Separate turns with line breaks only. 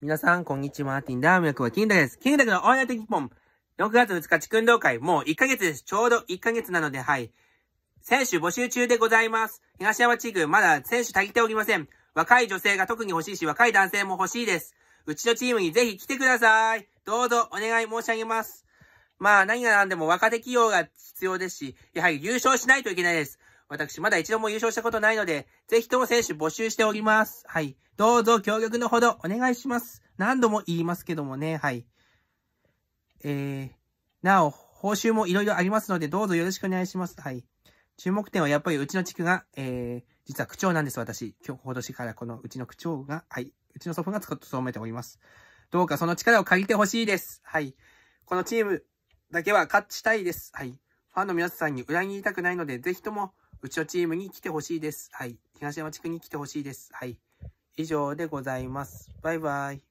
皆さん、こんにちは。ティンダー役は金田です。
金田のオンライ的日本。6月2日、地訓動会。もう1ヶ月です。ちょうど1ヶ月なので、はい。選手募集中でございます。東山地区、まだ選手足りておりません。若い女性が特に欲しいし、若い男性も欲しいです。うちのチームにぜひ来てください。どうぞお願い申し上げます。まあ、何が何でも若手企業が必要ですし、やはり優勝しないといけないです。私まだ一度も優勝したことないので、ぜひとも選手募集しております。はい。どうぞ協力のほどお願いします。何度も言いますけどもね、はい。えー、なお、報酬もいろいろありますので、どうぞよろしくお願いします。はい。注目点はやっぱりうちの地区が、えー、実は区長なんです、私。今日、今年からこのうちの区長が、はい。うちの祖父が務めております。どうかその力を借りてほしいです。はい。このチームだけは勝ちたいです。はい。ファンの皆さんに裏切りたくないので、ぜひともうちのチームに来てほしいです。はい。東山地区に来てほしいです。はい。以上でございます。バイバイ。